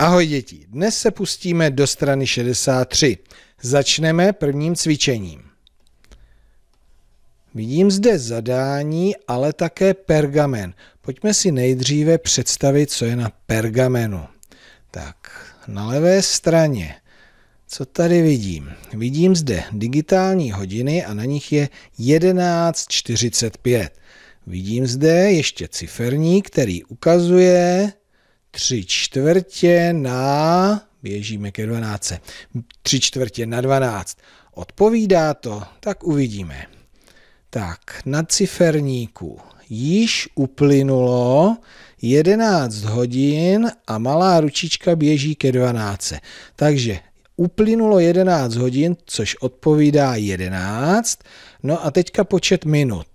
Ahoj děti, dnes se pustíme do strany 63. Začneme prvním cvičením. Vidím zde zadání, ale také pergamen. Pojďme si nejdříve představit, co je na pergamenu. Tak, na levé straně, co tady vidím? Vidím zde digitální hodiny a na nich je 11.45. Vidím zde ještě ciferník, který ukazuje 3 čtvrtě na, běžíme ke 12, 3 čtvrtě na 12. Odpovídá to? Tak uvidíme. Tak, na ciferníku již uplynulo 11 hodin a malá ručička běží ke 12. Takže uplynulo 11 hodin, což odpovídá 11. No a teďka počet minut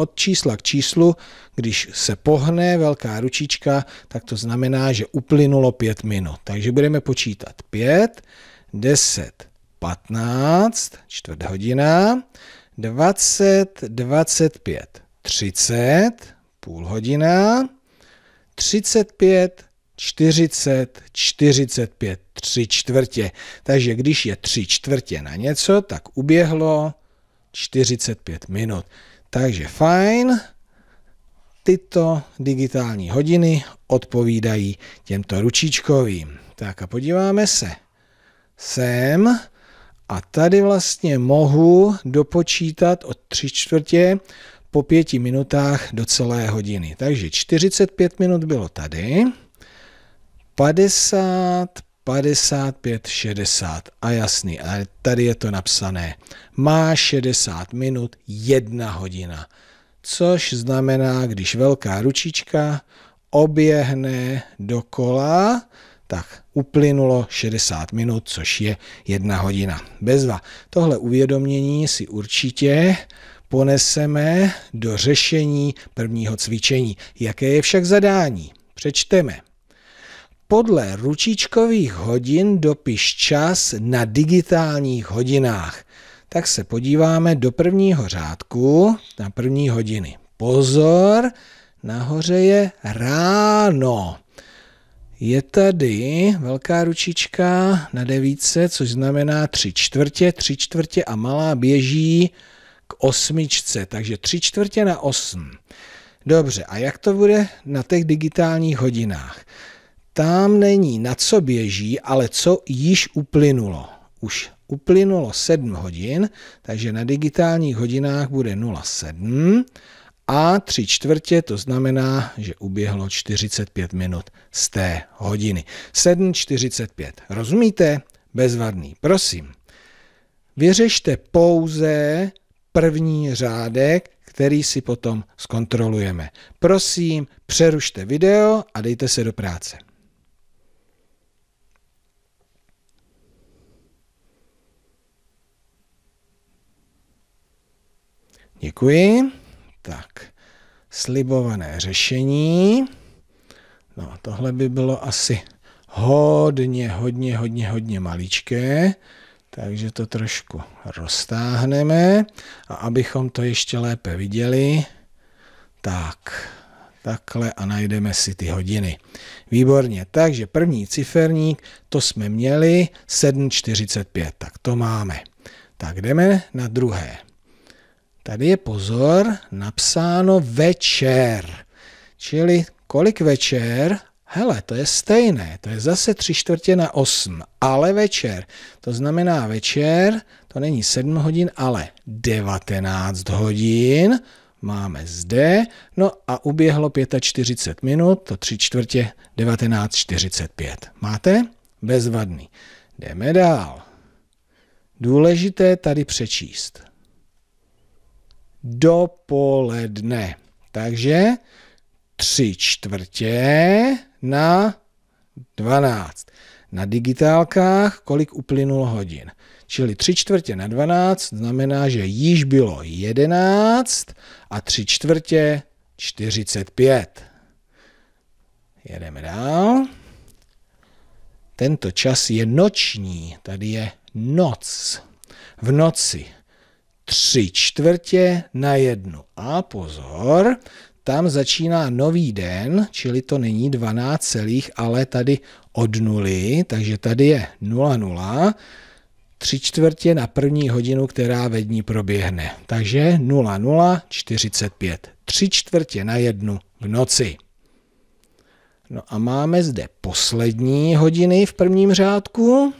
od čísla k číslu, když se pohne velká ručička, tak to znamená, že uplynulo 5 minut. Takže budeme počítat 5, 10, 15, čtvrt hodina, 20, 25, 30, půl hodina, 35, 40, 45, 3 čtvrtě. Takže když je 3 čtvrtě na něco, tak uběhlo 45 minut. Takže fajn, tyto digitální hodiny odpovídají těmto ručičkovým. Tak a podíváme se sem a tady vlastně mohu dopočítat od tři čtvrtě po pěti minutách do celé hodiny. Takže 45 minut bylo tady, 50, 55, 60 a jasný, ale tady je to napsané. Má 60 minut, jedna hodina. Což znamená, když velká ručička oběhne dokola, tak uplynulo 60 minut, což je jedna hodina. Bezva. Tohle uvědomění si určitě poneseme do řešení prvního cvičení. Jaké je však zadání? Přečteme podle ručičkových hodin dopiš čas na digitálních hodinách. Tak se podíváme do prvního řádku na první hodiny. Pozor, nahoře je ráno. Je tady velká ručička na devíce, což znamená tři čtvrtě, tři čtvrtě a malá běží k osmičce, takže tři čtvrtě na osm. Dobře, a jak to bude na těch digitálních hodinách? tam není na co běží, ale co již uplynulo. Už uplynulo 7 hodin, takže na digitálních hodinách bude 0,7 a 3 čtvrtě, to znamená, že uběhlo 45 minut z té hodiny. 7,45. Rozumíte? Bezvadný. Prosím, vyřešte pouze první řádek, který si potom zkontrolujeme. Prosím, přerušte video a dejte se do práce. Děkuji. Tak, slibované řešení. No, tohle by bylo asi hodně, hodně, hodně, hodně maličké. Takže to trošku roztáhneme a abychom to ještě lépe viděli, tak takhle a najdeme si ty hodiny. Výborně, takže první ciferník, to jsme měli 7,45, tak to máme. Tak jdeme na druhé. Tady je pozor, napsáno večer. Čili kolik večer? Hele, to je stejné, to je zase tři čtvrtě na osm, ale večer. To znamená večer, to není sedm hodin, ale devatenáct hodin máme zde, no a uběhlo 45 minut, to 3 čtvrtě 19.45. Máte? Bezvadný. Jdeme dál. Důležité tady přečíst dopoledne. Takže tři čtvrtě na 12. Na digitálkách kolik uplynulo hodin? Čili tři čtvrtě na 12 znamená, že již bylo 11 a tři čtvrtě 45. Jedeme dál. Tento čas je noční, tady je noc. V noci tři čtvrtě na jednu. A pozor, tam začíná nový den, čili to není 12 celých, ale tady od nuly, takže tady je 00, tři čtvrtě na první hodinu, která ve dní proběhne. Takže 00.45, tři čtvrtě na jednu v noci. No a máme zde poslední hodiny v prvním řádku,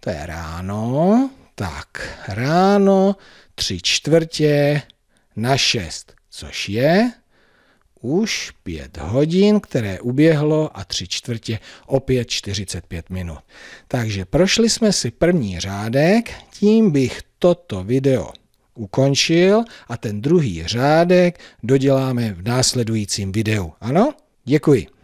to je ráno, tak ráno 3 čtvrtě na 6, což je už 5 hodin, které uběhlo a 3 čtvrtě opět 45 minut. Takže prošli jsme si první řádek, tím bych toto video ukončil a ten druhý řádek doděláme v následujícím videu. Ano? Děkuji.